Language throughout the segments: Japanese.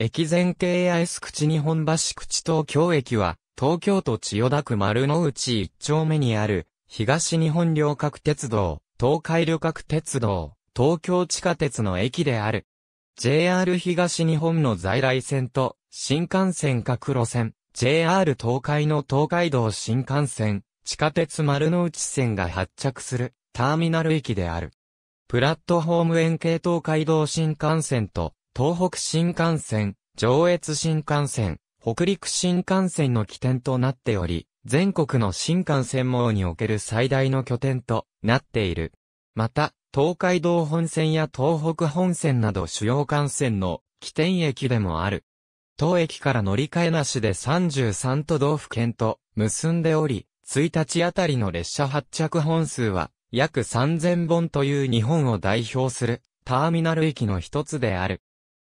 駅前系八重口日本橋口東京駅は、東京都千代田区丸の内一丁目にある、東日本旅客鉄道、東海旅客鉄道、東京地下鉄の駅である。JR 東日本の在来線と、新幹線各路線、JR 東海の東海道新幹線、地下鉄丸の内線が発着する、ターミナル駅である。プラットホーム円形東海道新幹線と東北新幹線、上越新幹線、北陸新幹線の起点となっており、全国の新幹線網における最大の拠点となっている。また、東海道本線や東北本線など主要幹線の起点駅でもある。当駅から乗り換えなしで33都道府県と結んでおり、1日あたりの列車発着本数は約3000本という日本を代表するターミナル駅の一つである。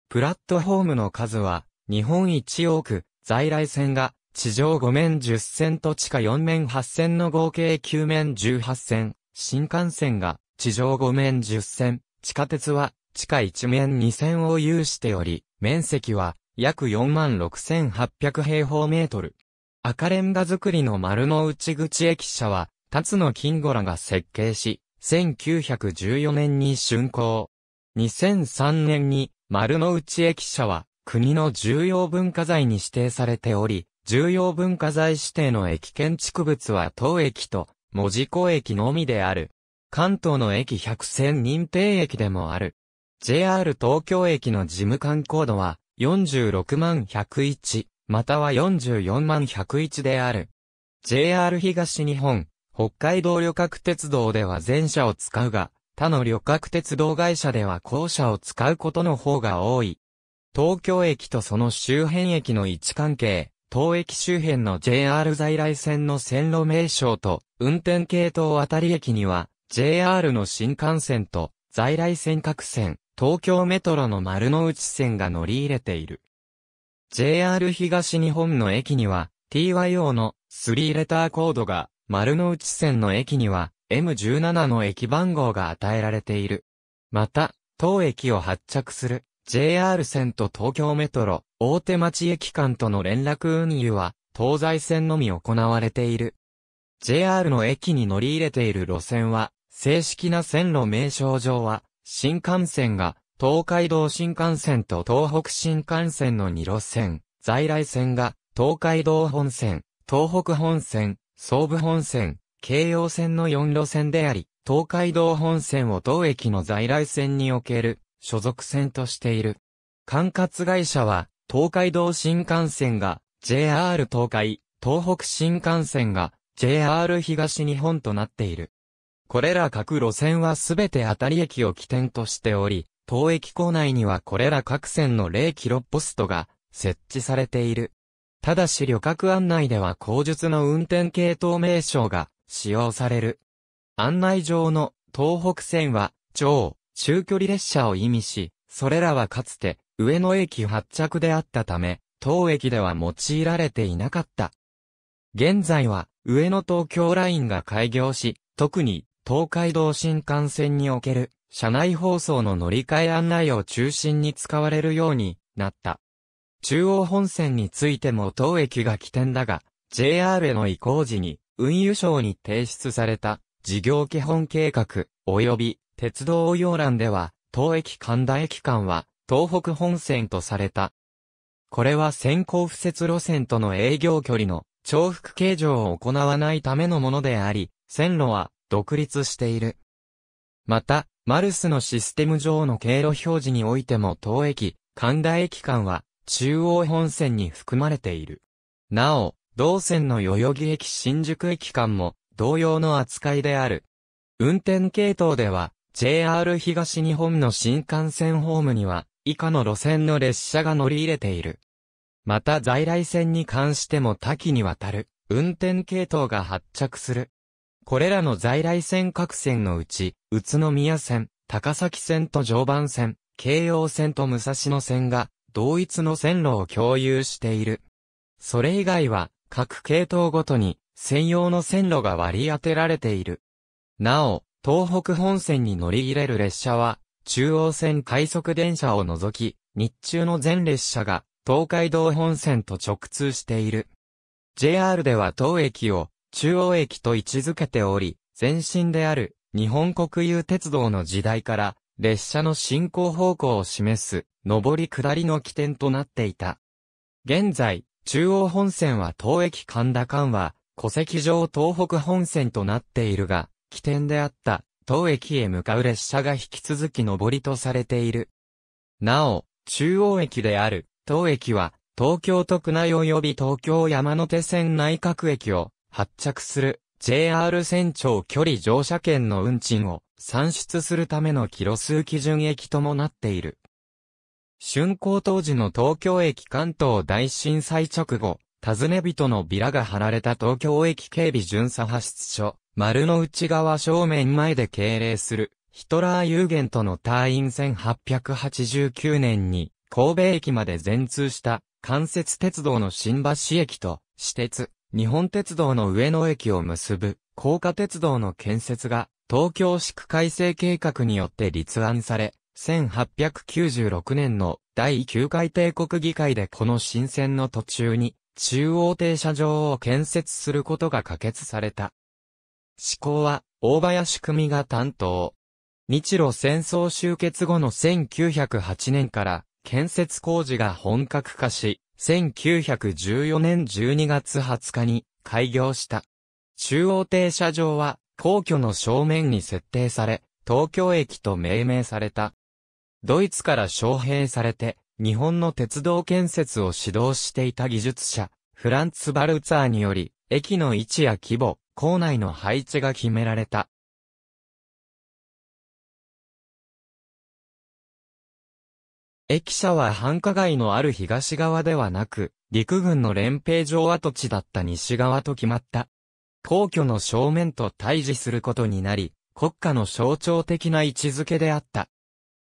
プラットフォームの数は、日本一多く、在来線が、地上5面10線と地下4面8線の合計9面18線、新幹線が、地上5面10線、地下鉄は、地下1面2線を有しており、面積は、約46,800平方メートル。赤レンガ造りの丸の内口駅舎は、辰野金吾らが設計し、1914年に竣工。2003年に丸の内駅舎は、国の重要文化財に指定されており、重要文化財指定の駅建築物は当駅と、文字港駅のみである。関東の駅100選認定駅でもある。JR 東京駅の事務官コードは、46万101、または44万101である。JR 東日本、北海道旅客鉄道では全車を使うが、他の旅客鉄道会社では校舎を使うことの方が多い。東京駅とその周辺駅の位置関係、東駅周辺の JR 在来線の線路名称と運転系統あたり駅には JR の新幹線と在来線各線、東京メトロの丸の内線が乗り入れている。JR 東日本の駅には TYO の3レターコードが丸の内線の駅には M17 の駅番号が与えられている。また、当駅を発着する JR 線と東京メトロ、大手町駅間との連絡運輸は、東西線のみ行われている。JR の駅に乗り入れている路線は、正式な線路名称上は、新幹線が、東海道新幹線と東北新幹線の2路線、在来線が、東海道本線、東北本線、総武本線、京葉線の4路線であり、東海道本線を同駅の在来線における所属線としている。管轄会社は、東海道新幹線が JR 東海、東北新幹線が JR 東日本となっている。これら各路線はすべて当たり駅を起点としており、当駅構内にはこれら各線の0キロポストが設置されている。ただし旅客案内では口述の運転系統名称が使用される。案内状の東北線は、超中距離列車を意味し、それらはかつて上野駅発着であったため、当駅では用いられていなかった。現在は上野東京ラインが開業し、特に東海道新幹線における車内放送の乗り換え案内を中心に使われるようになった。中央本線についても当駅が起点だが、JR への移行時に運輸省に提出された事業基本計画及び鉄道要欄では、当駅神田駅間は東北本線とされた。これは先行不設路線との営業距離の重複形状を行わないためのものであり、線路は独立している。また、マルスのシステム上の経路表示においても当駅、神田駅間は中央本線に含まれている。なお、同線の代々木駅新宿駅間も同様の扱いである。運転系統では JR 東日本の新幹線ホームには以下の路線の列車が乗り入れている。また在来線に関しても多岐にわたる運転系統が発着する。これらの在来線各線のうち、宇都宮線、高崎線と常磐線、京葉線と武蔵野線が同一の線路を共有している。それ以外は、各系統ごとに専用の線路が割り当てられている。なお、東北本線に乗り入れる列車は、中央線快速電車を除き、日中の全列車が東海道本線と直通している。JR では当駅を中央駅と位置づけており、前身である日本国有鉄道の時代から列車の進行方向を示す上り下りの起点となっていた。現在、中央本線は東駅神田間は、戸籍上東北本線となっているが、起点であった東駅へ向かう列車が引き続き上りとされている。なお、中央駅である東駅は、東京都区内及び東京山手線内閣駅を発着する JR 線長距離乗車券の運賃を算出するためのキロ数基準駅ともなっている。竣工当時の東京駅関東大震災直後、尋ね人のビラが貼られた東京駅警備巡査派出所、丸の内側正面前で敬礼する、ヒトラー有限との隊員1889年に、神戸駅まで全通した、関節鉄道の新橋駅と、私鉄、日本鉄道の上野駅を結ぶ、高架鉄道の建設が、東京市区改正計画によって立案され、1896年の第9回帝国議会でこの新線の途中に中央停車場を建設することが可決された。施行は大林組が担当。日露戦争終結後の1908年から建設工事が本格化し、1914年12月20日に開業した。中央停車場は皇居の正面に設定され、東京駅と命名された。ドイツから招聘されて、日本の鉄道建設を指導していた技術者、フランツ・バルツァーにより、駅の位置や規模、校内の配置が決められた。駅舎は繁華街のある東側ではなく、陸軍の連兵場跡地だった西側と決まった。皇居の正面と対峙することになり、国家の象徴的な位置づけであった。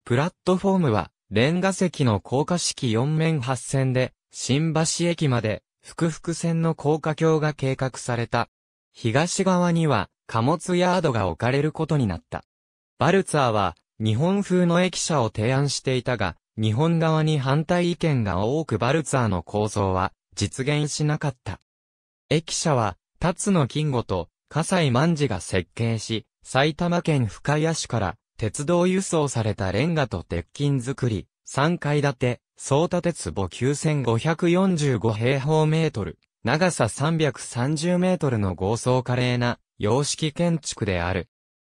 プラットフォームは、レンガ石の高架式4面8線で、新橋駅まで、複々線の高架橋が計画された。東側には、貨物ヤードが置かれることになった。バルツァーは、日本風の駅舎を提案していたが、日本側に反対意見が多くバルツァーの構想は、実現しなかった。駅舎は、辰野金吾と、笠井万次が設計し、埼玉県深谷市から鉄道輸送されたレンガと鉄筋作り、3階建て、総建坪9545平方メートル、長さ330メートルの豪層華麗な洋式建築である。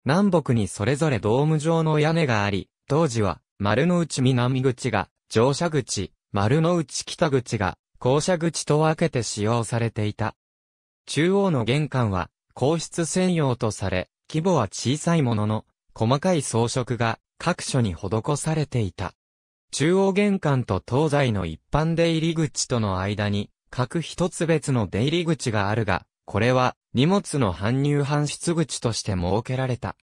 南北にそれぞれドーム状の屋根があり、当時は丸の内南口が乗車口、丸の内北口が校舎口と分けて使用されていた。中央の玄関は皇室専用とされ、規模は小さいものの、細かい装飾が各所に施されていた。中央玄関と東西の一般出入り口との間に、各一つ別の出入り口があるが、これは荷物の搬入搬出口として設けられた。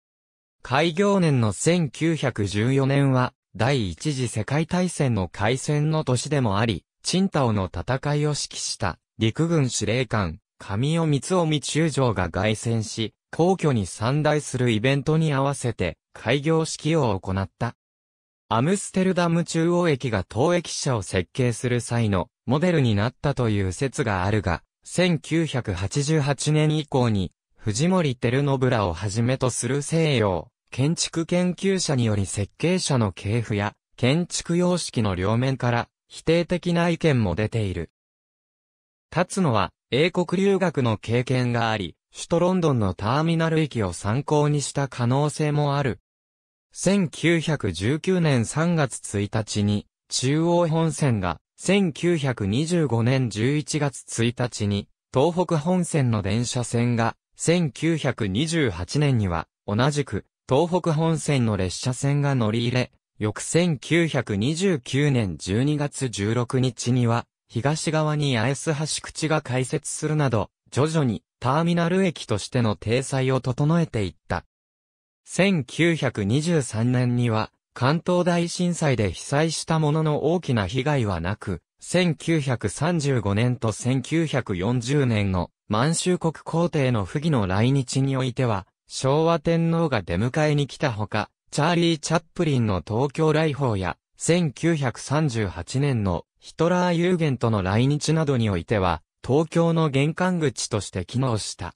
開業年の1914年は、第一次世界大戦の開戦の年でもあり、チンの戦いを指揮した陸軍司令官、神尾光臣中将が外戦し、皇居に参大するイベントに合わせて開業式を行った。アムステルダム中央駅が当駅舎を設計する際のモデルになったという説があるが、1988年以降に藤森照信らをはじめとする西洋建築研究者により設計者の系譜や建築様式の両面から否定的な意見も出ている。立つのは英国留学の経験があり、首都ロンドンのターミナル駅を参考にした可能性もある。1919年3月1日に中央本線が、1925年11月1日に東北本線の電車線が、1928年には同じく東北本線の列車線が乗り入れ、翌1929年12月16日には東側に八重洲橋口が開設するなど、徐々にターミナル駅としての体裁を整えていった。1923年には、関東大震災で被災したものの大きな被害はなく、1935年と1940年の満州国皇帝の不義の来日においては、昭和天皇が出迎えに来たほか、チャーリー・チャップリンの東京来訪や、1938年のヒトラー・ユーゲントの来日などにおいては、東京の玄関口として機能した。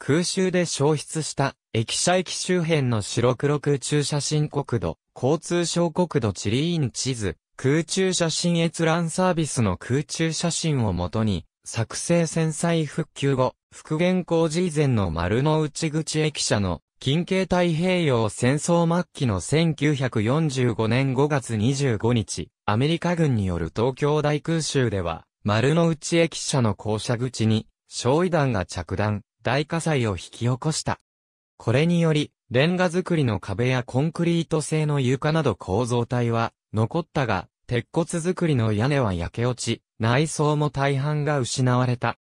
空襲で消失した駅舎駅周辺の白黒空中写真国土、交通省国土地理院地図、空中写真閲覧サービスの空中写真をもとに、作成繊細復旧後、復元工事以前の丸の内口駅舎の近景太平洋戦争末期の1945年5月25日、アメリカ軍による東京大空襲では、丸の内駅舎の校舎口に、焼夷弾が着弾、大火災を引き起こした。これにより、レンガ造りの壁やコンクリート製の床など構造体は残ったが、鉄骨造りの屋根は焼け落ち、内装も大半が失われた。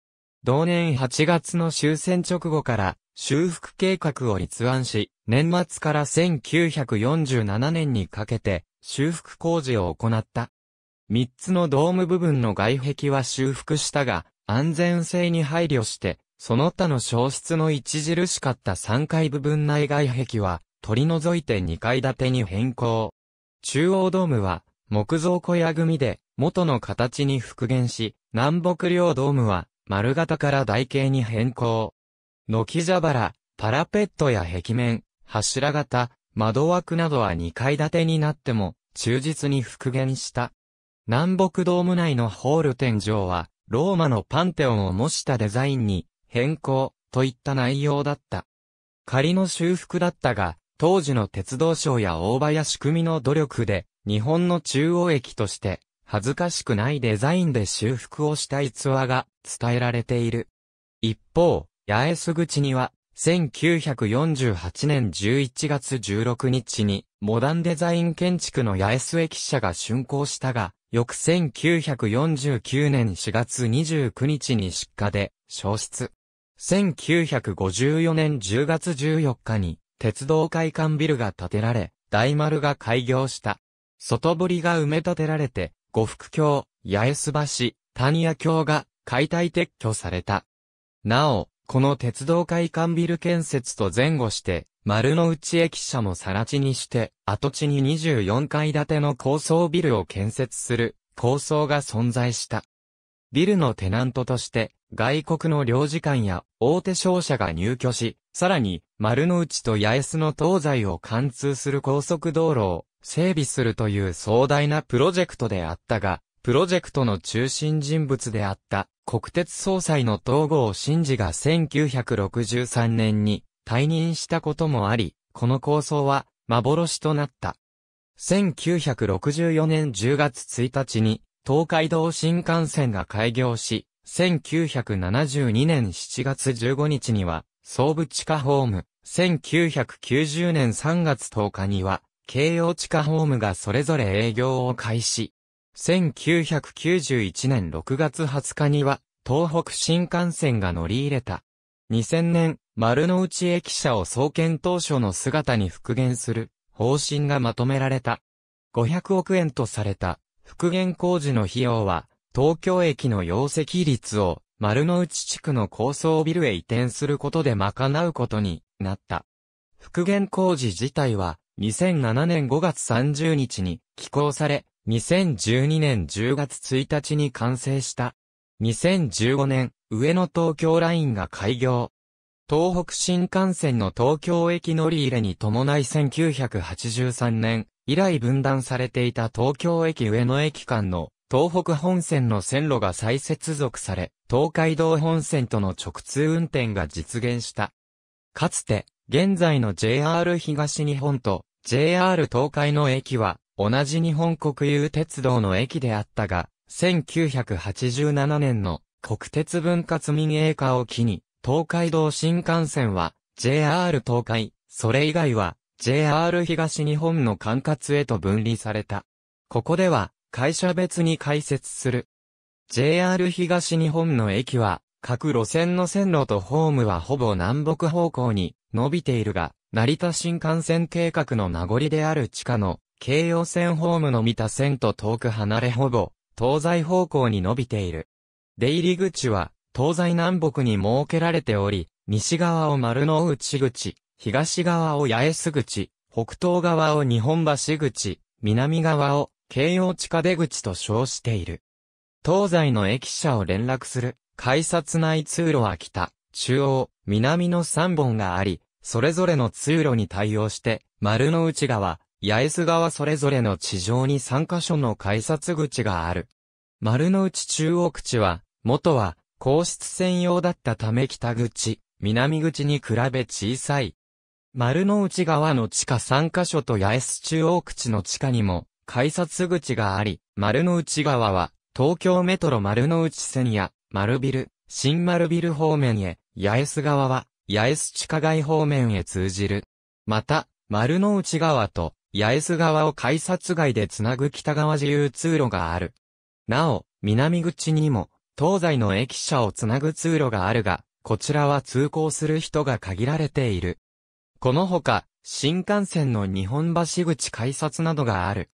同年8月の終戦直後から修復計画を立案し、年末から1947年にかけて修復工事を行った。三つのドーム部分の外壁は修復したが、安全性に配慮して、その他の消失の著しかった三階部分内外壁は、取り除いて二階建てに変更。中央ドームは、木造小屋組で、元の形に復元し、南北両ドームは、丸型から台形に変更。軒蛇腹、パラペットや壁面、柱型、窓枠などは二階建てになっても、忠実に復元した。南北ドーム内のホール天井は、ローマのパンテオンを模したデザインに変更といった内容だった。仮の修復だったが、当時の鉄道省や大林組の努力で、日本の中央駅として、恥ずかしくないデザインで修復をした逸話が伝えられている。一方、八重洲口には、1948年11月16日に、モダンデザイン建築の八重洲駅舎が竣工したが、翌1949年4月29日に出火で消失。1954年10月14日に鉄道会館ビルが建てられ、大丸が開業した。外堀が埋め立てられて、五福橋、八重洲橋、谷屋橋が解体撤去された。なお、この鉄道会館ビル建設と前後して、丸の内駅舎も更地にして、跡地に24階建ての高層ビルを建設する構想が存在した。ビルのテナントとして、外国の領事館や大手商社が入居し、さらに、丸の内と八重洲の東西を貫通する高速道路を整備するという壮大なプロジェクトであったが、プロジェクトの中心人物であった国鉄総裁の東郷真嗣が1963年に退任したこともあり、この構想は幻となった。1964年10月1日に東海道新幹線が開業し、1972年7月15日には総武地下ホーム、1990年3月10日には京葉地下ホームがそれぞれ営業を開始。1991年6月20日には東北新幹線が乗り入れた。2000年、丸の内駅舎を創建当初の姿に復元する方針がまとめられた。500億円とされた復元工事の費用は、東京駅の容積率を丸の内地区の高層ビルへ移転することで賄うことになった。復元工事自体は2007年5月30日に起工され、2012年10月1日に完成した。2015年上野東京ラインが開業。東北新幹線の東京駅乗り入れに伴い1983年以来分断されていた東京駅上野駅間の東北本線の線路が再接続され、東海道本線との直通運転が実現した。かつて、現在の JR 東日本と JR 東海の駅は、同じ日本国有鉄道の駅であったが、1987年の国鉄分割民営化を機に、東海道新幹線は JR 東海、それ以外は JR 東日本の管轄へと分離された。ここでは会社別に開設する。JR 東日本の駅は各路線の線路とホームはほぼ南北方向に伸びているが、成田新幹線計画の名残である地下の京葉線ホームの見た線と遠く離れほぼ東西方向に伸びている。出入り口は、東西南北に設けられており、西側を丸の内口、東側を八重洲口、北東側を日本橋口、南側を京葉地下出口と称している。東西の駅舎を連絡する改札内通路は北、中央、南の3本があり、それぞれの通路に対応して、丸の内側、八重洲側それぞれの地上に3カ所の改札口がある。丸の内中央口は、元は、皇室専用だったため北口、南口に比べ小さい。丸の内側の地下3カ所と八重洲中央口の地下にも、改札口があり、丸の内側は、東京メトロ丸の内線や、丸ビル、新丸ビル方面へ、八重洲側は、八重洲地下街方面へ通じる。また、丸の内側と、八重洲側を改札外でつなぐ北側自由通路がある。なお、南口にも、東西の駅舎をつなぐ通路があるが、こちらは通行する人が限られている。このほか、新幹線の日本橋口改札などがある。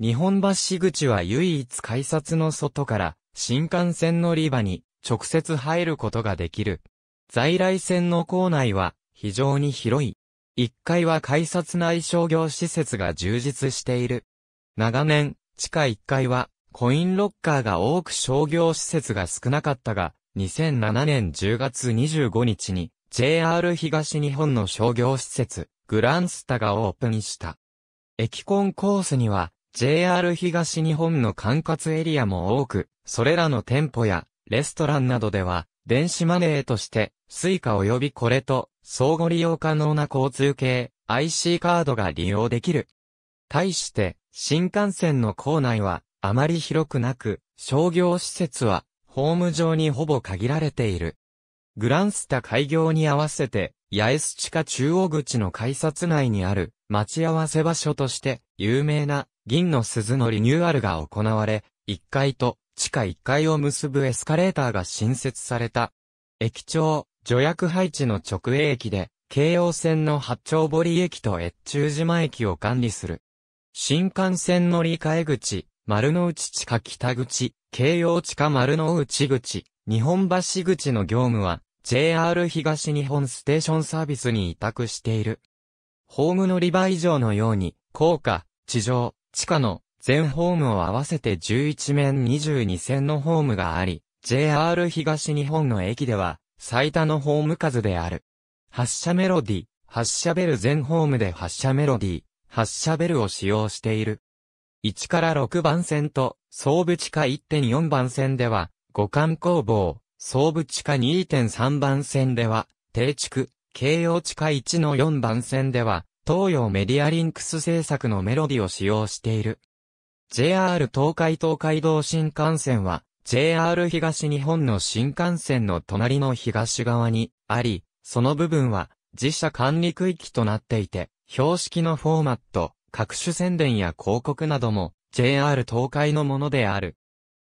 日本橋口は唯一改札の外から新幹線乗り場に直接入ることができる。在来線の構内は非常に広い。1階は改札内商業施設が充実している。長年、地下1階はコインロッカーが多く商業施設が少なかったが、2007年10月25日に JR 東日本の商業施設、グランスタがオープンした。駅コンコースには JR 東日本の管轄エリアも多く、それらの店舗やレストランなどでは電子マネーとしてスイカ及びこれと相互利用可能な交通系 IC カードが利用できる。対して新幹線の構内はあまり広くなく、商業施設は、ホーム上にほぼ限られている。グランスタ開業に合わせて、八重洲地下中央口の改札内にある、待ち合わせ場所として、有名な、銀の鈴のリニューアルが行われ、1階と地下1階を結ぶエスカレーターが新設された。駅長、助役配置の直営駅で、京王線の八丁堀駅と越中島駅を管理する。新幹線乗り換え口、丸の内地下北口、京葉地下丸の内口、日本橋口の業務は、JR 東日本ステーションサービスに委託している。ホーム乗り場以上のように、高架、地上、地下の全ホームを合わせて11面22線のホームがあり、JR 東日本の駅では最多のホーム数である。発車メロディ、発車ベル全ホームで発車メロディ、発車ベルを使用している。1から6番線と、総武地下1.4番線では、五冠工房、総武地下2.3番線では、定築、京葉地下1の4番線では、東洋メディアリンクス制作のメロディを使用している。JR 東海東海道新幹線は、JR 東日本の新幹線の隣の東側にあり、その部分は自社管理区域となっていて、標識のフォーマット、各種宣伝や広告なども JR 東海のものである。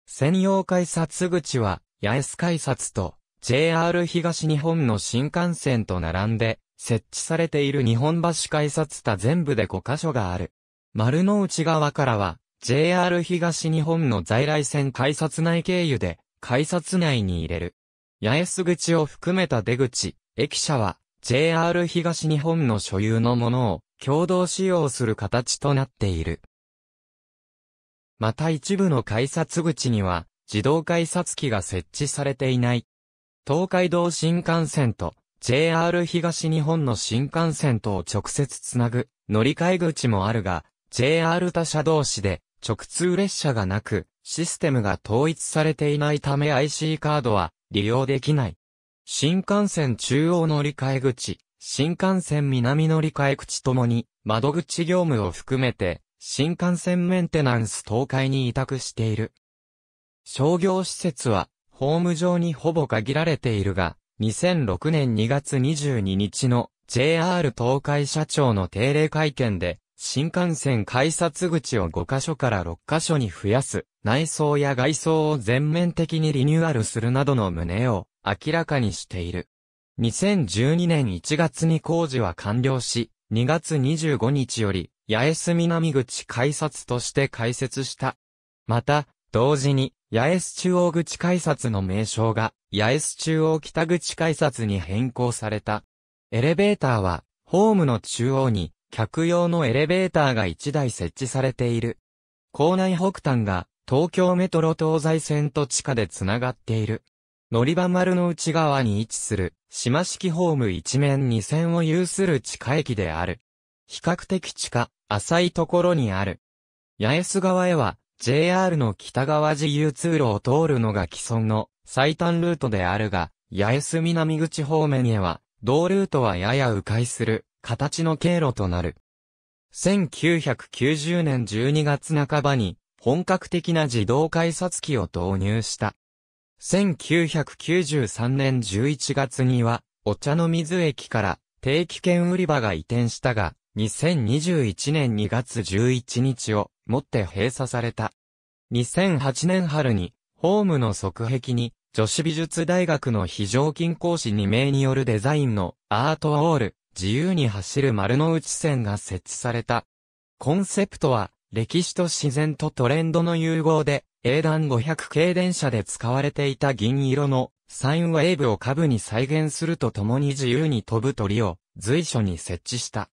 専用改札口は八重洲改札と JR 東日本の新幹線と並んで設置されている日本橋改札田全部で5箇所がある。丸の内側からは JR 東日本の在来線改札内経由で改札内に入れる。八重洲口を含めた出口、駅舎は JR 東日本の所有のものを共同使用する形となっている。また一部の改札口には自動改札機が設置されていない。東海道新幹線と JR 東日本の新幹線とを直接つなぐ乗り換え口もあるが、JR 他社同士で直通列車がなく、システムが統一されていないため IC カードは利用できない。新幹線中央乗り換え口、新幹線南乗り換え口ともに、窓口業務を含めて、新幹線メンテナンス東海に委託している。商業施設は、ホーム上にほぼ限られているが、2006年2月22日の JR 東海社長の定例会見で、新幹線改札口を5カ所から6カ所に増やす、内装や外装を全面的にリニューアルするなどの旨を明らかにしている。2012年1月に工事は完了し、2月25日より、八重洲南口改札として開設した。また、同時に、八重洲中央口改札の名称が、八重洲中央北口改札に変更された。エレベーターは、ホームの中央に、客用のエレベーターが1台設置されている。校内北端が、東京メトロ東西線と地下でつながっている。乗り場丸の内側に位置する、島式ホーム一面二線を有する地下駅である。比較的地下、浅いところにある。八重洲側へは、JR の北側自由通路を通るのが既存の最短ルートであるが、八重洲南口方面へは、同ルートはやや迂回する形の経路となる。1990年12月半ばに本格的な自動改札機を導入した。1993年11月には、お茶の水駅から定期券売り場が移転したが、2021年2月11日をもって閉鎖された。2008年春に、ホームの側壁に、女子美術大学の非常勤講師2名によるデザインのアートオール、自由に走る丸の内線が設置された。コンセプトは、歴史と自然とトレンドの融合で、英断500系電車で使われていた銀色のサインウェーブを下部に再現するとともに自由に飛ぶ鳥を随所に設置した。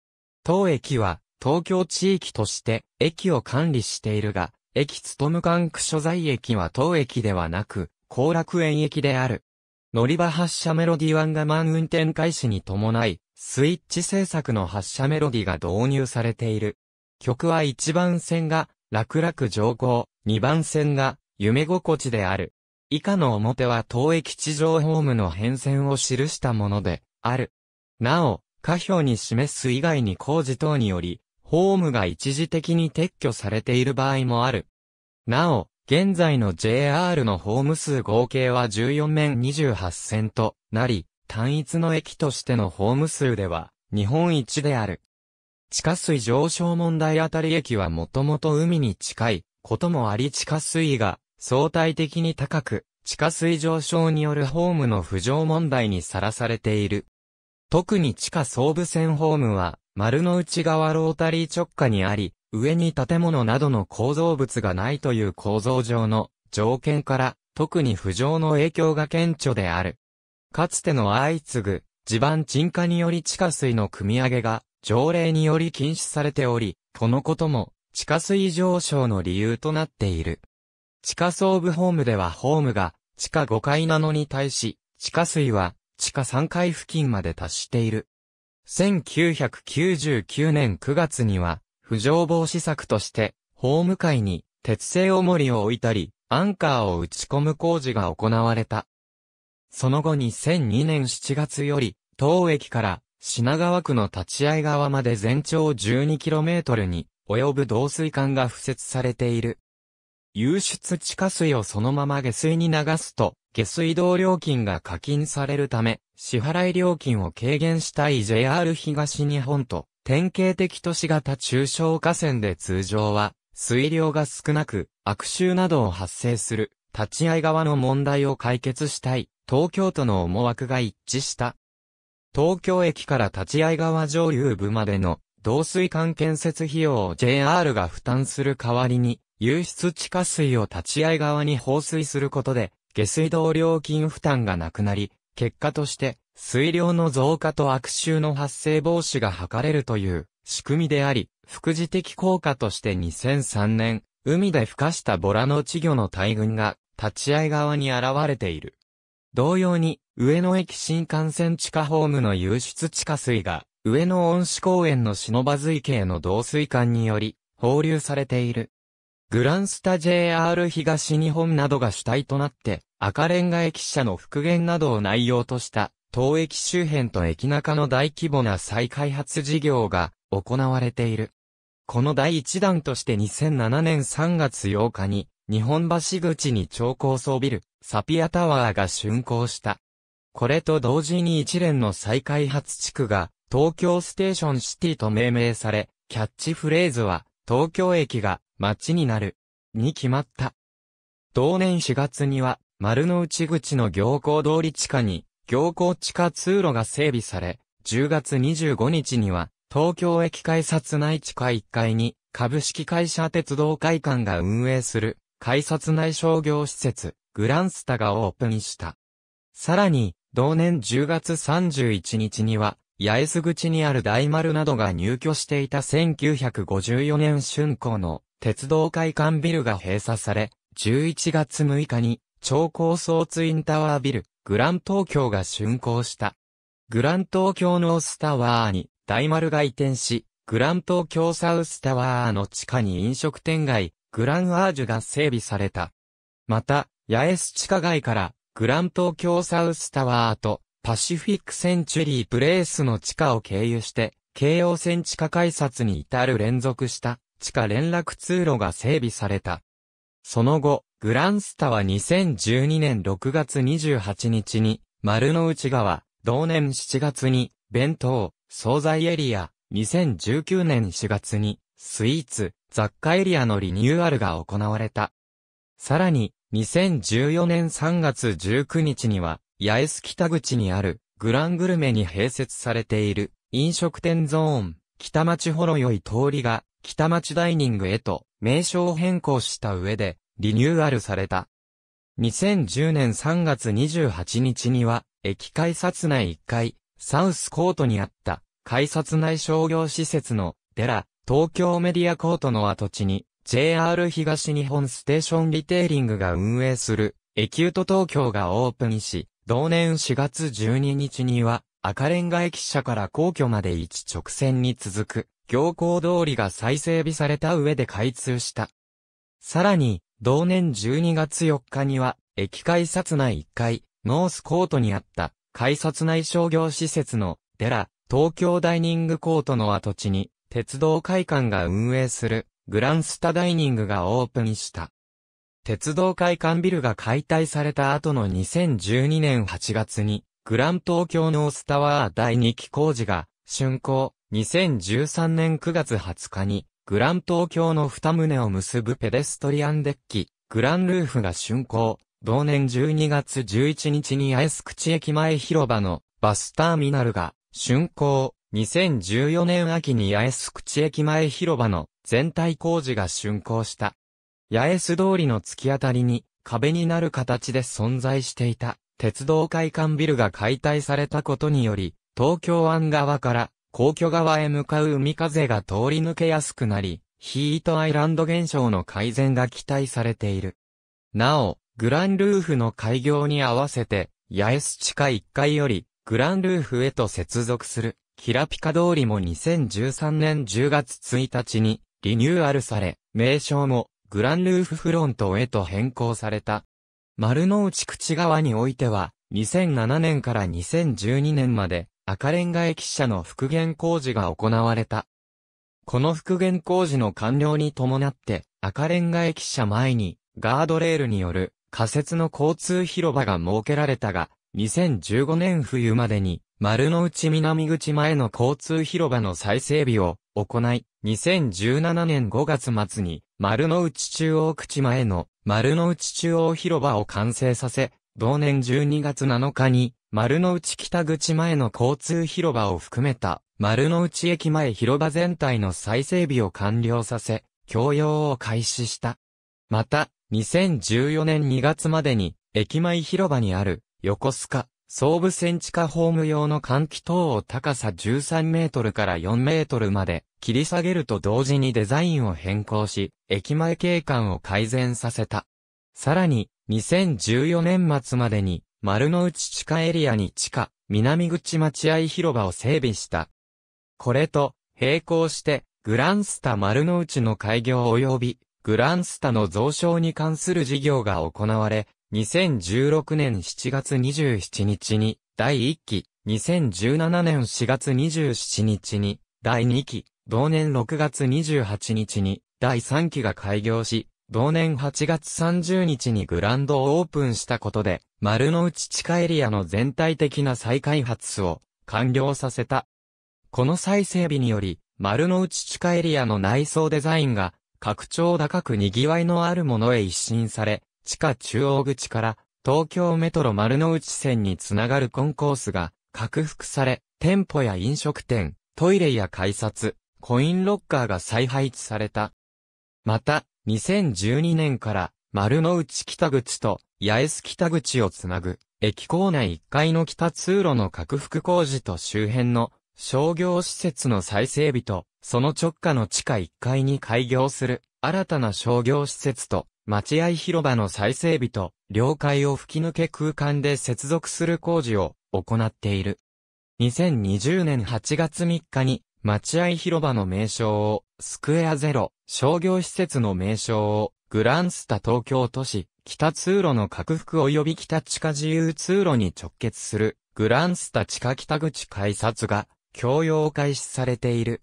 当駅は東京地域として駅を管理しているが、駅勤管区所在駅は当駅ではなく、後楽園駅である。乗り場発車メロディワガが満運転開始に伴い、スイッチ制作の発車メロディが導入されている。曲は1番線が、楽々上行、2番線が夢心地である。以下の表は当駅地上ホームの変遷を記したものである。なお、下表に示す以外に工事等により、ホームが一時的に撤去されている場合もある。なお、現在の JR のホーム数合計は14面28線となり、単一の駅としてのホーム数では日本一である。地下水上昇問題あたり駅はもともと海に近いこともあり地下水位が相対的に高く、地下水上昇によるホームの浮上問題にさらされている。特に地下総武線ホームは、丸の内側ロータリー直下にあり、上に建物などの構造物がないという構造上の条件から、特に浮上の影響が顕著である。かつての相次ぐ地盤沈下により地下水の汲み上げが条例により禁止されており、このことも地下水上昇の理由となっている。地下総部ホームではホームが地下5階なのに対し、地下水は地下3階付近まで達している。1999年9月には、浮上防止策として、ホーム階に鉄製重りを置いたり、アンカーを打ち込む工事が行われた。その後2002年7月より、当駅から品川区の立い川まで全長 12km に及ぶ導水管が付設されている。湧出地下水をそのまま下水に流すと、下水道料金が課金されるため、支払い料金を軽減したい JR 東日本と、典型的都市型中小河川で通常は、水量が少なく、悪臭などを発生する、立ち合い側の問題を解決したい、東京都の思惑が一致した。東京駅から立ち合い側上流部までの導水管建設費用を JR が負担する代わりに、湧出地下水を立ち合い側に放水することで、下水道料金負担がなくなり、結果として、水量の増加と悪臭の発生防止が図れるという仕組みであり、副次的効果として2003年、海で孵化したボラの稚魚の大群が立ち合い側に現れている。同様に、上野駅新幹線地下ホームの湧出地下水が上野恩賜公園の忍ば髄系の導水管により、放流されている。グランスタ JR 東日本などが主体となって、赤レンガ駅舎の復元などを内容とした、当駅周辺と駅中の大規模な再開発事業が行われている。この第1弾として2007年3月8日に、日本橋口に超高層ビル、サピアタワーが竣工した。これと同時に一連の再開発地区が東京ステーションシティと命名され、キャッチフレーズは、東京駅が街になる、に決まった。同年4月には、丸の内口の行幸通り地下に、行幸地下通路が整備され、10月25日には、東京駅改札内地下1階に、株式会社鉄道会館が運営する、改札内商業施設、グランスタがオープンした。さらに、同年10月31日には、八重洲口にある大丸などが入居していた1954年春光の鉄道会館ビルが閉鎖され、11月6日に超高層ツインタワービル、グラン東京が竣工した。グラン東京ノースタワーに大丸が移転し、グラン東京サウスタワーの地下に飲食店街、グランアージュが整備された。また、八重洲地下街から、グラン東京サウスタワーと、パシフィックセンチュリープレイスの地下を経由して、京王線地下改札に至る連続した地下連絡通路が整備された。その後、グランスタは2012年6月28日に、丸の内川、同年7月に、弁当、惣菜エリア、2019年4月に、スイーツ、雑貨エリアのリニューアルが行われた。さらに、2014年3月19日には、八重洲北口にある、グラングルメに併設されている、飲食店ゾーン、北町ほろ酔い通りが、北町ダイニングへと、名称を変更した上で、リニューアルされた。2010年3月28日には、駅改札内1階、サウスコートにあった、改札内商業施設の、デラ、東京メディアコートの跡地に、JR 東日本ステーションリテイリングが運営する、エキュート東京がオープンし、同年4月12日には、赤レンガ駅舎から皇居まで一直線に続く、行幸通りが再整備された上で開通した。さらに、同年12月4日には、駅改札内1階、ノースコートにあった、改札内商業施設の、デラ、東京ダイニングコートの跡地に、鉄道会館が運営する、グランスタダイニングがオープンした。鉄道会館ビルが解体された後の2012年8月に、グラン東京ノースタワー第2期工事が、竣工、2013年9月20日に、グラン東京の2棟を結ぶペデストリアンデッキ、グランルーフが竣工、同年12月11日に八重洲口駅前広場のバスターミナルが竣工、2014年秋に八重洲口駅前広場の全体工事が竣工した。八重洲通りの突き当たりに壁になる形で存在していた鉄道会館ビルが解体されたことにより、東京湾側から皇居側へ向かう海風が通り抜けやすくなり、ヒートアイランド現象の改善が期待されている。なお、グランルーフの開業に合わせて、八重洲地下1階より、グランルーフへと接続する、キラピカ通りも2013年10月1日に、リニューアルされ、名称も、グランルーフフロントへと変更された。丸の内口側においては、2007年から2012年まで赤レンガ駅舎の復元工事が行われた。この復元工事の完了に伴って赤レンガ駅舎前にガードレールによる仮設の交通広場が設けられたが、2015年冬までに丸の内南口前の交通広場の再整備を行い、2017年5月末に丸の内中央口前の丸の内中央広場を完成させ、同年12月7日に丸の内北口前の交通広場を含めた丸の内駅前広場全体の再整備を完了させ、共用を開始した。また、2014年2月までに、駅前広場にある、横須賀、総武線地下ホーム用の換気塔を高さ13メートルから4メートルまで切り下げると同時にデザインを変更し、駅前景観を改善させた。さらに、2014年末までに、丸の内地下エリアに地下、南口待合広場を整備した。これと、並行して、グランスタ丸の内の開業及び、グランスタの増床に関する事業が行われ、2016年7月27日に第1期、2017年4月27日に第2期、同年6月28日に第3期が開業し、同年8月30日にグランドをオープンしたことで、丸の内地下エリアの全体的な再開発を完了させた。この再整備により、丸の内地下エリアの内装デザインが、拡張高く賑わいのあるものへ一新され、地下中央口から東京メトロ丸の内線につながるコンコースが拡幅され、店舗や飲食店、トイレや改札、コインロッカーが再配置された。また、2012年から丸の内北口と八重洲北口をつなぐ、駅構内1階の北通路の拡幅工事と周辺の商業施設の再整備と、その直下の地下1階に開業する新たな商業施設と、待合広場の再整備と、領海を吹き抜け空間で接続する工事を行っている。2020年8月3日に、待合広場の名称を、スクエアゼロ、商業施設の名称を、グランスタ東京都市、北通路の拡幅及び北地下自由通路に直結する、グランスタ地下北口改札が、共用開始されている。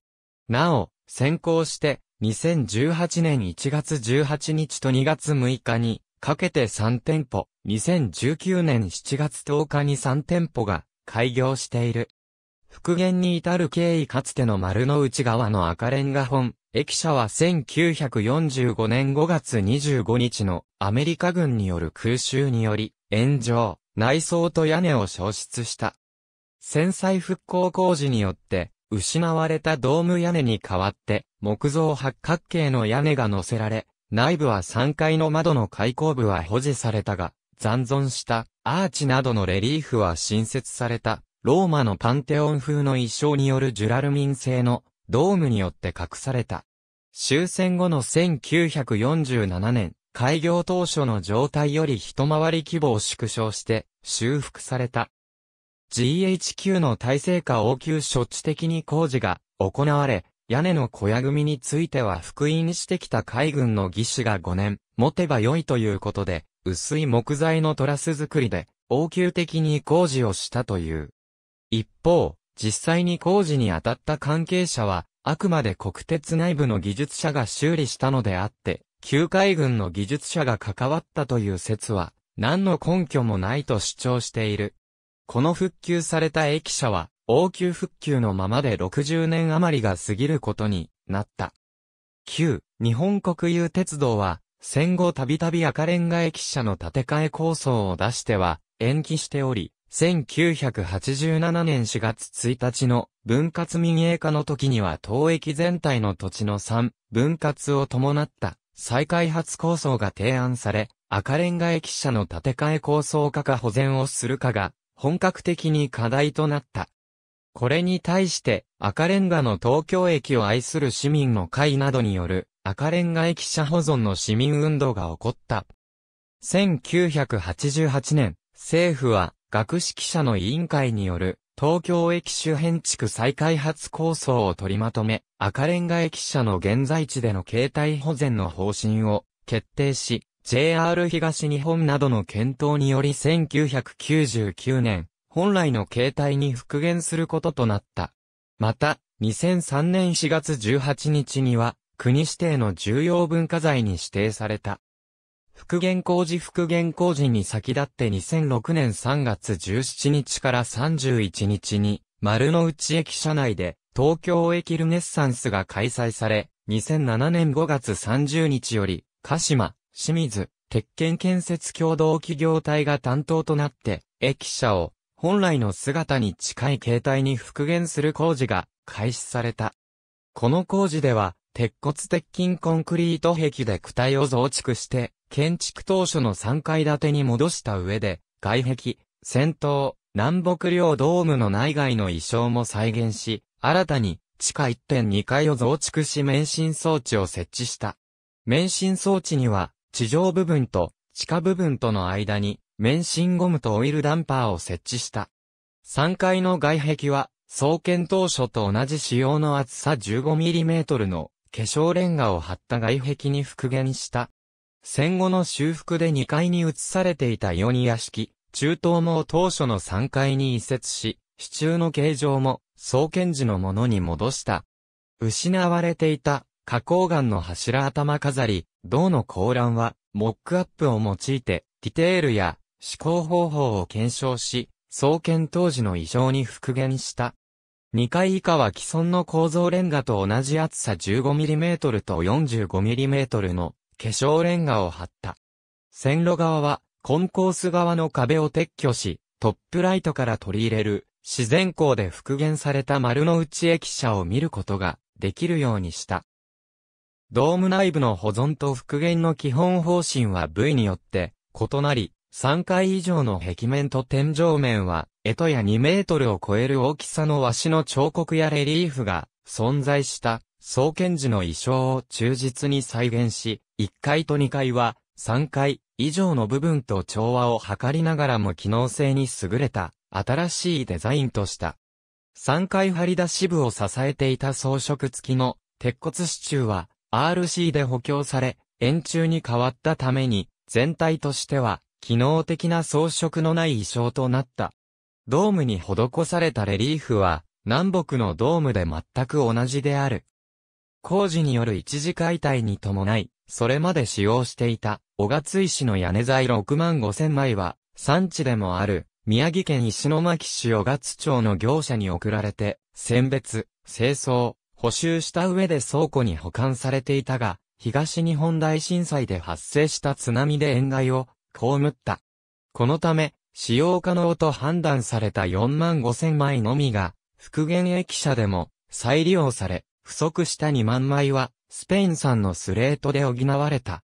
なお、先行して、2018年1月18日と2月6日にかけて3店舗、2019年7月10日に3店舗が開業している。復元に至る経緯かつての丸の内側の赤レンガ本、駅舎は1945年5月25日のアメリカ軍による空襲により炎上、内装と屋根を消失した。戦災復興工事によって失われたドーム屋根に代わって、木造八角形の屋根が乗せられ、内部は3階の窓の開口部は保持されたが、残存したアーチなどのレリーフは新設された、ローマのパンテオン風の衣装によるジュラルミン製のドームによって隠された。終戦後の1947年、開業当初の状態より一回り規模を縮小して修復された。GHQ の体制下応急処置的に工事が行われ、屋根の小屋組については復員してきた海軍の技師が5年、持てば良いということで、薄い木材のトラス作りで、応急的に工事をしたという。一方、実際に工事に当たった関係者は、あくまで国鉄内部の技術者が修理したのであって、旧海軍の技術者が関わったという説は、何の根拠もないと主張している。この復旧された駅舎は、応急復旧のままで60年余りが過ぎることになった。9、日本国有鉄道は、戦後たびたび赤レンガ駅舎の建て替え構想を出しては、延期しており、1987年4月1日の分割民営化の時には当駅全体の土地の3分割を伴った再開発構想が提案され、赤レンガ駅舎の建て替え構想化か保全をするかが本格的に課題となった。これに対して赤レンガの東京駅を愛する市民の会などによる赤レンガ駅舎保存の市民運動が起こった。1988年、政府は学識者の委員会による東京駅周辺地区再開発構想を取りまとめ、赤レンガ駅舎の現在地での形態保全の方針を決定し、JR 東日本などの検討により1999年、本来の形態に復元することとなった。また、2003年4月18日には、国指定の重要文化財に指定された。復元工事復元工事に先立って2006年3月17日から31日に、丸の内駅舎内で、東京駅ルネッサンスが開催され、2007年5月30日より、鹿島、清水、鉄拳建設共同企業体が担当となって、駅舎を本来の姿に近い形態に復元する工事が開始された。この工事では、鉄骨鉄筋コンクリート壁で躯体を増築して、建築当初の3階建てに戻した上で、外壁、先頭、南北両ドームの内外の衣装も再現し、新たに地下1.2階を増築し免震装置を設置した。免震装置には、地上部分と地下部分との間に、免震ゴムとオイルダンパーを設置した。3階の外壁は、創建当初と同じ仕様の厚さ 15mm の化粧レンガを張った外壁に復元した。戦後の修復で2階に移されていた四屋敷、中東も当初の3階に移設し、支柱の形状も創建時のものに戻した。失われていた花崗岩の柱頭飾り、銅の甲欄は、モックアップを用いて、ディテールや思考方法を検証し、創建当時の異常に復元した。2階以下は既存の構造レンガと同じ厚さ 15mm と 45mm の化粧レンガを張った。線路側はコンコース側の壁を撤去し、トップライトから取り入れる自然光で復元された丸の内駅舎を見ることができるようにした。ドーム内部の保存と復元の基本方針は部位によって異なり、3階以上の壁面と天井面は、絵とや2メートルを超える大きさの和紙の彫刻やレリーフが存在した創建時の衣装を忠実に再現し、1階と2階は3階以上の部分と調和を図りながらも機能性に優れた新しいデザインとした。3階張り出し部を支えていた装飾付きの鉄骨支柱は RC で補強され、円柱に変わったために、全体としては、機能的な装飾のない衣装となった。ドームに施されたレリーフは、南北のドームで全く同じである。工事による一時解体に伴い、それまで使用していた、小勝石の屋根材6万5千枚は、産地でもある、宮城県石巻市小勝町の業者に送られて、選別、清掃、補修した上で倉庫に保管されていたが、東日本大震災で発生した津波で塩害を被った。このため、使用可能と判断された4万5千枚のみが、復元駅舎でも再利用され、不足した2万枚は、スペイン産のスレートで補われた。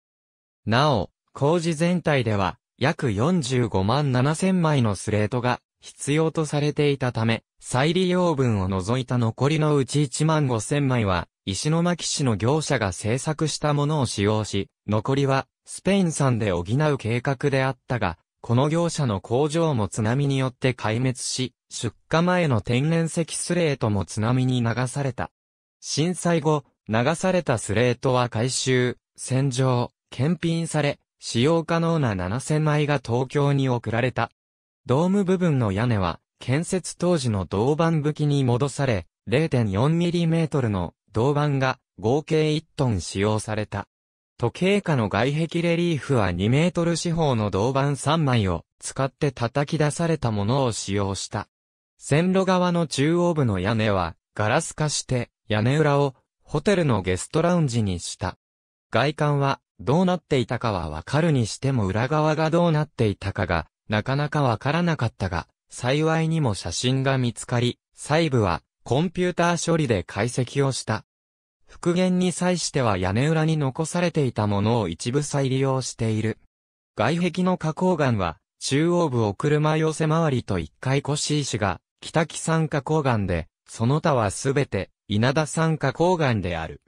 なお、工事全体では、約45万7千枚のスレートが必要とされていたため、再利用分を除いた残りのうち1万5千枚は、石巻市の業者が製作したものを使用し、残りは、スペイン産で補う計画であったが、この業者の工場も津波によって壊滅し、出荷前の天然石スレートも津波に流された。震災後、流されたスレートは回収、洗浄、検品され、使用可能な7000枚が東京に送られた。ドーム部分の屋根は、建設当時の銅板武器に戻され、0.4mm の銅板が合計1トン使用された。時計下の外壁レリーフは2メートル四方の銅板3枚を使って叩き出されたものを使用した。線路側の中央部の屋根はガラス化して屋根裏をホテルのゲストラウンジにした。外観はどうなっていたかはわかるにしても裏側がどうなっていたかがなかなかわからなかったが、幸いにも写真が見つかり、細部はコンピューター処理で解析をした。復元に際しては屋根裏に残されていたものを一部再利用している。外壁の花崗岩は、中央部を車寄せ回りと一回越石が、北木山花崗岩で、その他はすべて、稲田山花崗岩である。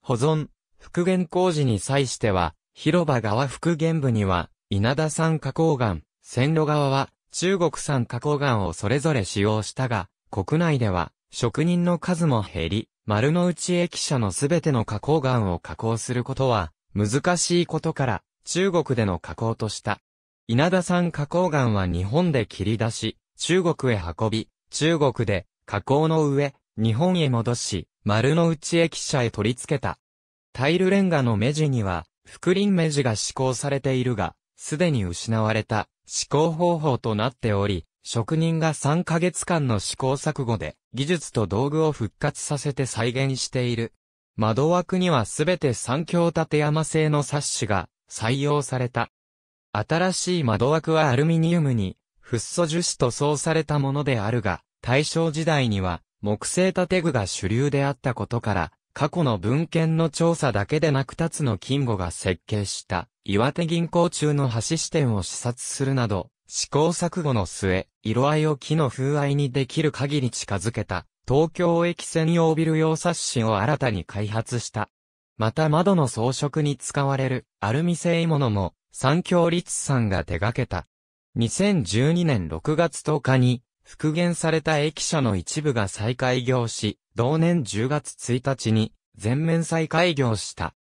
保存、復元工事に際しては、広場側復元部には、稲田山花崗岩、線路側は中国産加工岩をそれぞれ使用したが、国内では職人の数も減り、丸の内駅舎のすべての加工岩を加工することは難しいことから中国での加工とした。稲田産加工岩は日本で切り出し、中国へ運び、中国で加工の上、日本へ戻し、丸の内駅舎へ取り付けた。タイルレンガの目地には、福林目地が施行されているが、すでに失われた試行方法となっており、職人が3ヶ月間の試行錯誤で技術と道具を復活させて再現している。窓枠にはすべて三強立山製のサッシが採用された。新しい窓枠はアルミニウムにフッ素樹脂塗装されたものであるが、大正時代には木製建具が主流であったことから、過去の文献の調査だけでなく二つの金吾が設計した岩手銀行中の橋支店を視察するなど、試行錯誤の末、色合いを木の風合いにできる限り近づけた、東京駅専用ビル用冊子を新たに開発した。また窓の装飾に使われるアルミ製物も、三協立さんが手掛けた。2012年6月10日に、復元された駅舎の一部が再開業し、同年10月1日に全面再開業した。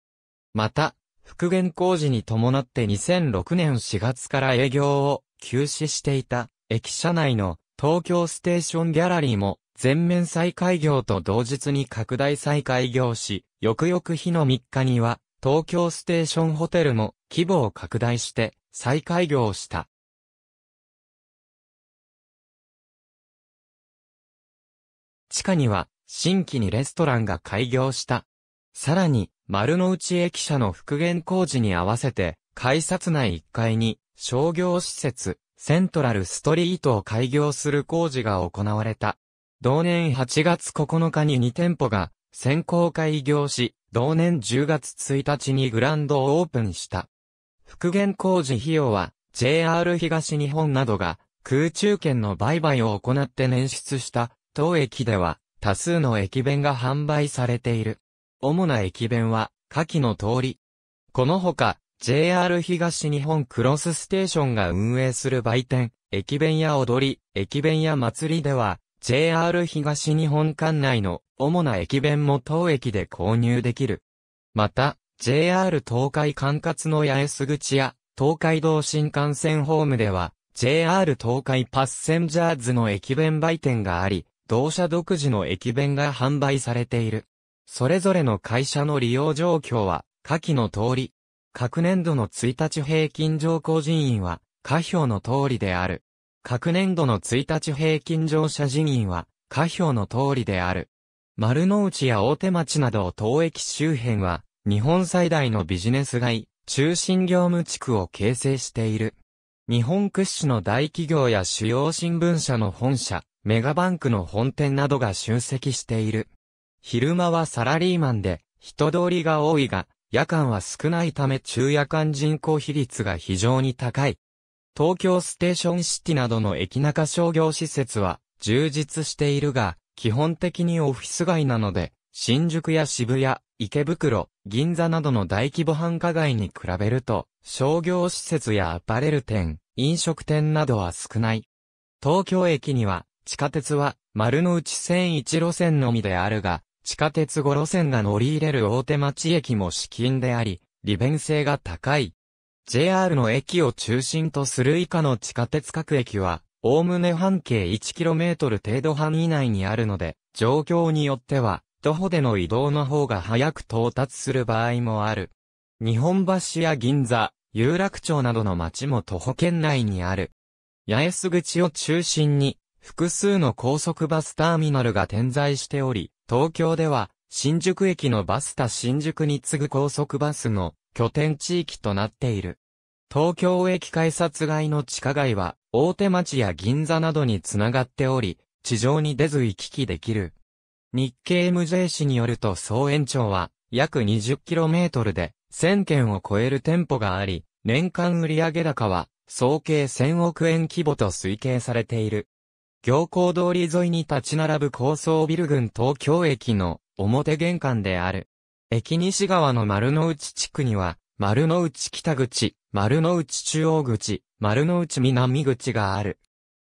また、復元工事に伴って2006年4月から営業を休止していた駅舎内の東京ステーションギャラリーも全面再開業と同日に拡大再開業し、翌々日の3日には東京ステーションホテルも規模を拡大して再開業した。地下には、新規にレストランが開業した。さらに、丸の内駅舎の復元工事に合わせて、改札内1階に、商業施設、セントラルストリートを開業する工事が行われた。同年8月9日に2店舗が、先行開業し、同年10月1日にグランドをオープンした。復元工事費用は、JR 東日本などが、空中券の売買を行って捻出した当駅では、多数の駅弁が販売されている。主な駅弁は、下記の通り。このほか、JR 東日本クロスステーションが運営する売店、駅弁や踊り、駅弁や祭りでは、JR 東日本管内の主な駅弁も当駅で購入できる。また、JR 東海管轄の八重洲口や東海道新幹線ホームでは、JR 東海パッセンジャーズの駅弁売店があり、同社独自の駅弁が販売されている。それぞれの会社の利用状況は、下記の通り。各年度の1日平均乗降人員は、下表の通りである。各年度の1日平均乗車人員は、下表の通りである。丸の内や大手町など当駅周辺は、日本最大のビジネス街、中心業務地区を形成している。日本屈指の大企業や主要新聞社の本社、メガバンクの本店などが集積している。昼間はサラリーマンで、人通りが多いが、夜間は少ないため昼夜間人口比率が非常に高い。東京ステーションシティなどの駅中商業施設は充実しているが、基本的にオフィス街なので、新宿や渋谷、池袋、銀座などの大規模繁華街に比べると、商業施設やアパレル店、飲食店などは少ない。東京駅には地下鉄は、丸の内線1路線のみであるが、地下鉄5路線が乗り入れる大手町駅も資金であり、利便性が高い。JR の駅を中心とする以下の地下鉄各駅は、おおむね半径 1km 程度範囲内にあるので、状況によっては、徒歩での移動の方が早く到達する場合もある。日本橋や銀座、有楽町などの町も徒歩圏内にある。八重洲口を中心に、複数の高速バスターミナルが点在しており、東京では、新宿駅のバスタ新宿に次ぐ高速バスの拠点地域となっている。東京駅改札街の地下街は、大手町や銀座などにつながっており、地上に出ず行き来できる。日経 MJ 市によると総延長は、約 20km で、1000件を超える店舗があり、年間売上高は、総計1000億円規模と推計されている。行幸通り沿いに立ち並ぶ高層ビル群東京駅の表玄関である。駅西側の丸の内地区には、丸の内北口、丸の内中央口、丸の内南口がある。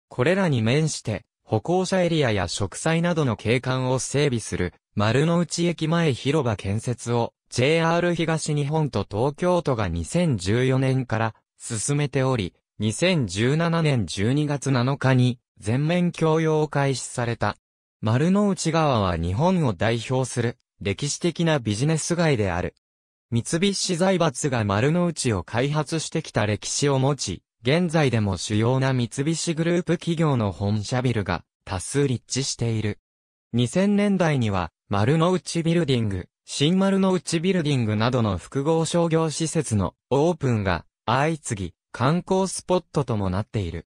これらに面して、歩行者エリアや植栽などの景観を整備する、丸の内駅前広場建設を、JR 東日本と東京都が2014年から進めており、2017年12月7日に全面供用を開始された。丸の内川は日本を代表する歴史的なビジネス街である。三菱財閥が丸の内を開発してきた歴史を持ち、現在でも主要な三菱グループ企業の本社ビルが多数立地している。2000年代には丸の内ビルディング、新丸の内ビルディングなどの複合商業施設のオープンが相次ぎ観光スポットともなっている。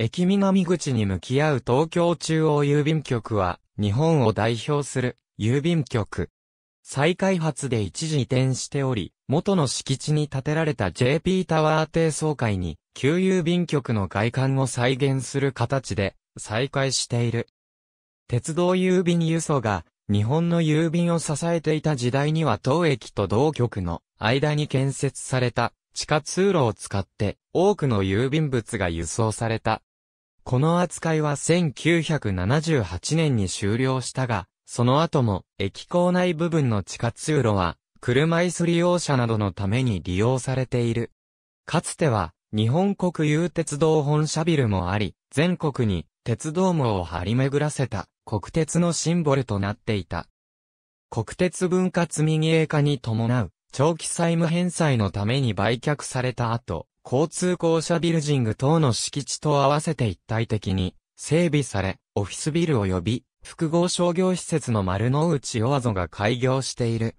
駅南口に向き合う東京中央郵便局は、日本を代表する郵便局。再開発で一時移転しており、元の敷地に建てられた JP タワー低層階に、旧郵便局の外観を再現する形で、再開している。鉄道郵便輸送が、日本の郵便を支えていた時代には当駅と同局の間に建設された地下通路を使って多くの郵便物が輸送された。この扱いは1978年に終了したが、その後も駅構内部分の地下通路は車椅子利用者などのために利用されている。かつては日本国有鉄道本社ビルもあり、全国に鉄道網を張り巡らせた国鉄のシンボルとなっていた。国鉄分割民営化に伴う長期債務返済のために売却された後、交通公社ビルジング等の敷地と合わせて一体的に整備され、オフィスビル及び複合商業施設の丸の内オアゾが開業している。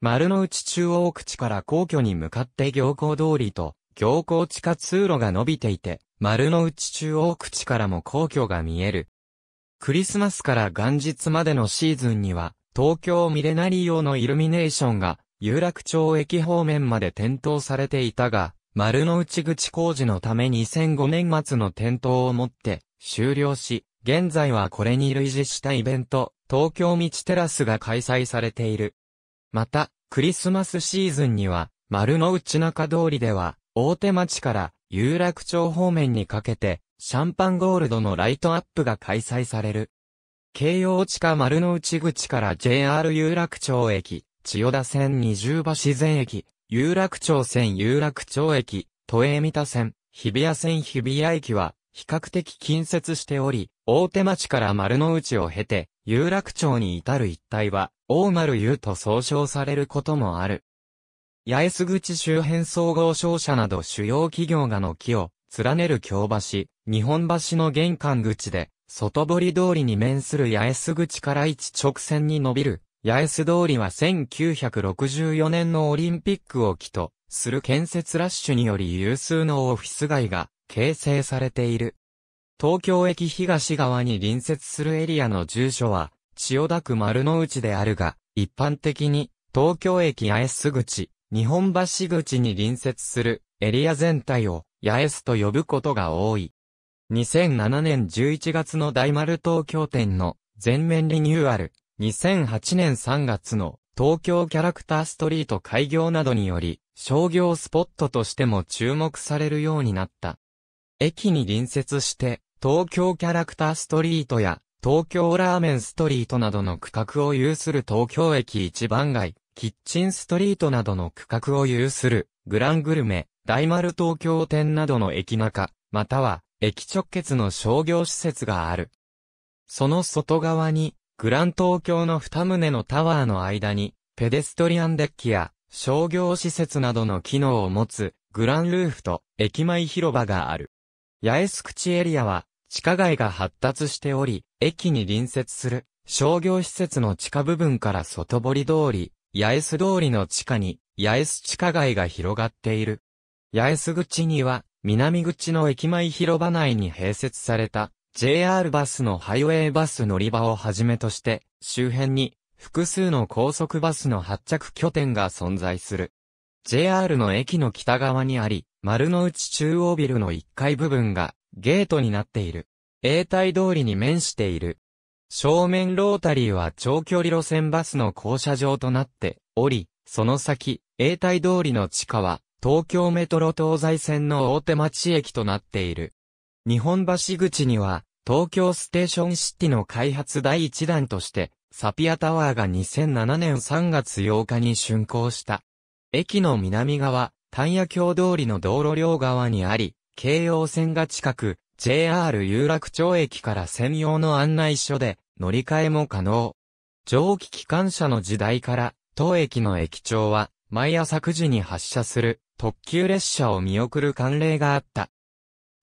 丸の内中央口から皇居に向かって行行通りと行行地下通路が伸びていて、丸の内中央口からも皇居が見える。クリスマスから元日までのシーズンには、東京ミレナリ用のイルミネーションが有楽町駅方面まで点灯されていたが、丸の内口工事のため2005年末の点灯をもって終了し、現在はこれに類似したイベント、東京道テラスが開催されている。また、クリスマスシーズンには、丸の内中通りでは、大手町から有楽町方面にかけて、シャンパンゴールドのライトアップが開催される。京葉地下丸の内口から JR 有楽町駅、千代田線二重橋前駅、有楽町線有楽町駅、都営三田線、日比谷線日比谷駅は、比較的近接しており、大手町から丸の内を経て、有楽町に至る一帯は、大丸湯と総称されることもある。八重洲口周辺総合商社など主要企業が軒を連ねる京橋、日本橋の玄関口で、外堀通りに面する八重洲口から一直線に伸びる八重洲通りは1964年のオリンピックを起とする建設ラッシュにより有数のオフィス街が形成されている。東京駅東側に隣接するエリアの住所は千代田区丸の内であるが、一般的に東京駅八重洲口、日本橋口に隣接するエリア全体を八重洲と呼ぶことが多い。2007年11月の大丸東京店の全面リニューアル、2008年3月の東京キャラクターストリート開業などにより、商業スポットとしても注目されるようになった。駅に隣接して、東京キャラクターストリートや、東京ラーメンストリートなどの区画を有する東京駅一番街、キッチンストリートなどの区画を有する、グラングルメ、大丸東京店などの駅中、または、駅直結の商業施設がある。その外側に、グラン東京の二棟のタワーの間に、ペデストリアンデッキや商業施設などの機能を持つグランルーフと駅前広場がある。八重洲口エリアは地下街が発達しており、駅に隣接する商業施設の地下部分から外堀通り、八重洲通りの地下に八重洲地下街が広がっている。八重洲口には南口の駅前広場内に併設された JR バスのハイウェイバス乗り場をはじめとして、周辺に複数の高速バスの発着拠点が存在する。JR の駅の北側にあり、丸の内中央ビルの1階部分がゲートになっている。永代通りに面している。正面ロータリーは長距離路線バスの降車場となっており、その先、永代通りの地下は東京メトロ東西線の大手町駅となっている。日本橋口には、東京ステーションシティの開発第1弾として、サピアタワーが2007年3月8日に竣工した。駅の南側、丹野橋通りの道路両側にあり、京葉線が近く、JR 有楽町駅から専用の案内所で、乗り換えも可能。蒸気機関車の時代から、当駅の駅長は、毎朝9時に発車する、特急列車を見送る慣例があった。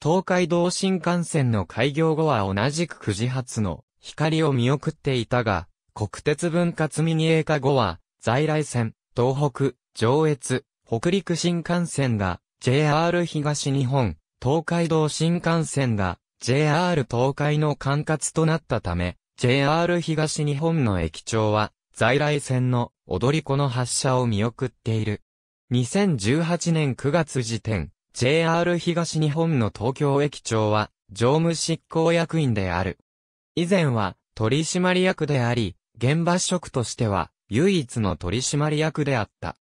東海道新幹線の開業後は同じく9時発の光を見送っていたが、国鉄分割民営化後は、在来線、東北、上越、北陸新幹線が JR 東日本、東海道新幹線が JR 東海の管轄となったため、JR 東日本の駅長は、在来線の踊り子の発車を見送っている。2018年9月時点、JR 東日本の東京駅長は、常務執行役員である。以前は、取締役であり、現場職としては、唯一の取締役であった。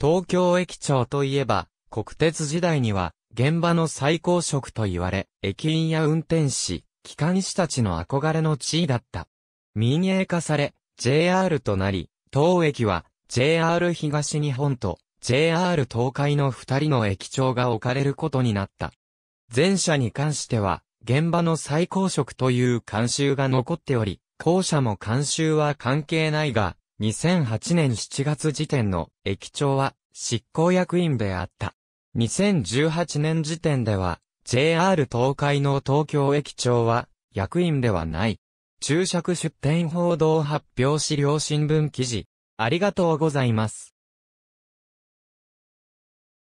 東京駅長といえば、国鉄時代には、現場の最高職と言われ、駅員や運転士、機関士たちの憧れの地位だった。民営化され、JR となり、当駅は、JR 東日本と JR 東海の二人の駅長が置かれることになった。前者に関しては、現場の最高職という慣習が残っており、後者も慣習は関係ないが、2008年7月時点の駅長は執行役員であった。2018年時点では、JR 東海の東京駅長は役員ではない。注釈出展報道発表資料新聞記事。ありがとうございます。